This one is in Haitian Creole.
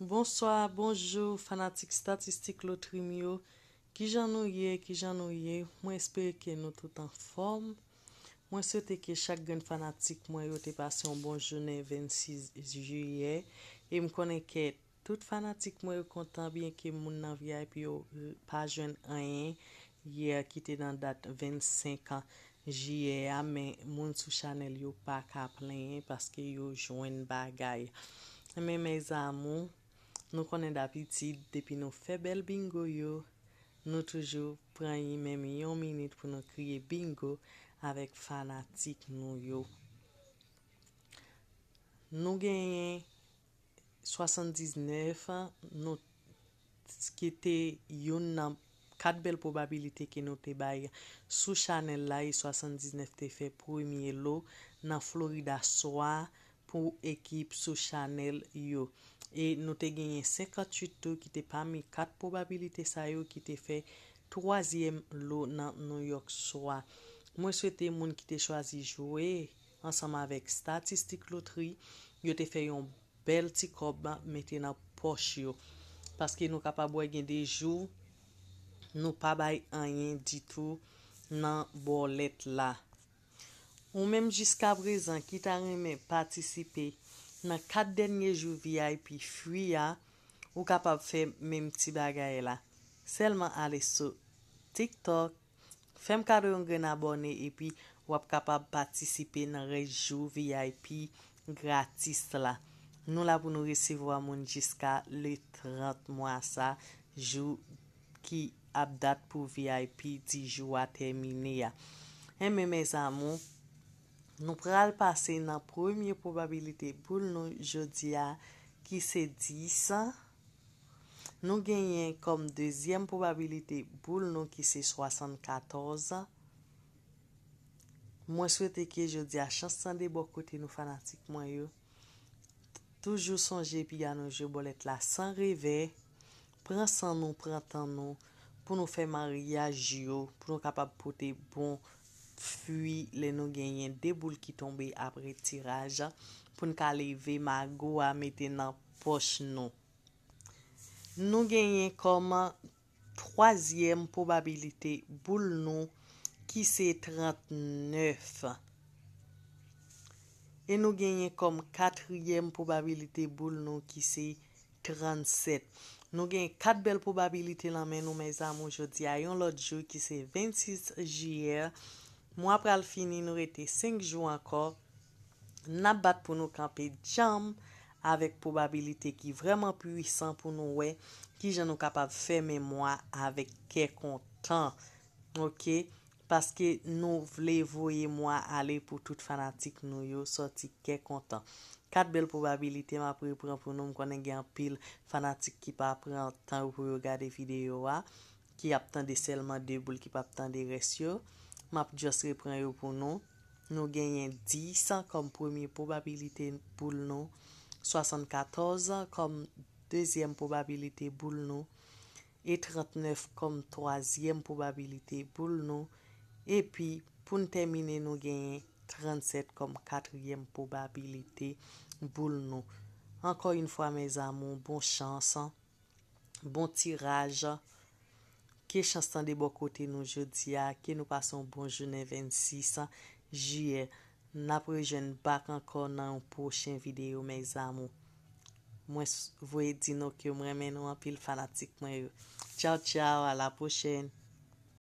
Bonsoir, bonjou, fanatik statistik lotrim yo. Ki jan nou ye, ki jan nou ye, mwen espere ke nou toutan form. Mwen sote ke chak gen fanatik mwen yo te pasyon bonjoune 26 juye. E m konen ke tout fanatik mwen yo kontan bien ke moun nan viay pi yo euh, pa jwen an ye. Ye ki te dan dat 25 an jye a, men moun sou chanel yo pa kaplen ye, paske yo jwen bagay. Mwen mè zan moun, Nou konen d'apitid depi nou fe bel bingo yo, nou toujou pran yi mèm yon minute pou nou kriye bingo avèk fanatik nou yo. Nou genye 79, nou skete yon nan kat bel probabilite ke nou te baye. Sou chanel la yi 79 te fe premye lo nan Florida Soa pou ekip sou chanel yo. E nou te genyen 58 tou ki te pa mi 4 probabilite sa yo ki te fe 3e lou nan New York Soa. Mwen souwete moun ki te chwazi jouwe ansama vek statistik lotri. Yo te fe yon bel ti koban mette nan poch yo. Paske nou kapaboy gen de jou nou pa bay anyen ditou nan bolet la. Ou menm jiska brezan ki ta reme patisipe. nan kat denye jou VIP fwi ya, ou kapap fe menm ti bagay la. Selman ale sou TikTok, fem kado yon gen abone epi, wap kapap patisipe nan rejou VIP gratis la. Nou la pou nou resevo amoun jiska le 30 mwa sa, jou ki ap dat pou VIP di jou a termine ya. Eme me zamo, Nou pral pase nan premye probabilite pou l nou jodia ki se 10 an. Nou genyen kom dezyem probabilite pou l nou ki se 74 an. Mwen souwete ki jodia chan sande bokote nou fanatik mwen yo. Toujou sonje pi ganoj yo bolet la san revè. Pran san nou pran tan nou pou nou fe mariage yo pou nou kapab pote bon jodia. Fui, le nou genyen de boul ki tombe apre tiraja. Poun ka leve ma go a meten nan poch nou. Nou genyen kom a 3e probabilite boul nou ki se 39. E nou genyen kom 4e probabilite boul nou ki se 37. Nou genyen 4 bel probabilite lan men nou me zanm oujodi. A yon lot jou ki se 26 Jr. Mwen apre al fini, nou rete 5 jou ankor, nap bat pou nou kampe jam, avek pobabilite ki vreman pwisan pou nou we, ki jan nou kapap feme mwen avek ke kontan. Ok, paske nou vle voye mwen ale pou tout fanatik nou yo, soti ke kontan. Kat bel pobabilite mwen apre pran pou nou mwen konen gen pil, fanatik ki pa pran tan ou pou yo gade videyo wa, ki ap tende selman deboul, ki pa tende resyo, Map just repren yo pou nou. Nou genyen 10 kom premier probabilite pou nou. 74 kom deuxième probabilite pou nou. Et 39 kom troisième probabilite pou nou. Et pi pou nou termine nou genyen 37 kom quatrième probabilite pou nou. Ankor yon fwa mèz amon, bon chansan. Bon tirajan. ke chanstan de bo kote nou jodi a, ke nou pason bon jounen 26 an, jye, napre jen bak ankon nan ou pochen videyo, mey zamo. Mwen voye di nou ki ou mremen ou anpil fanatik mwen yo. Chow chow, ala pochen.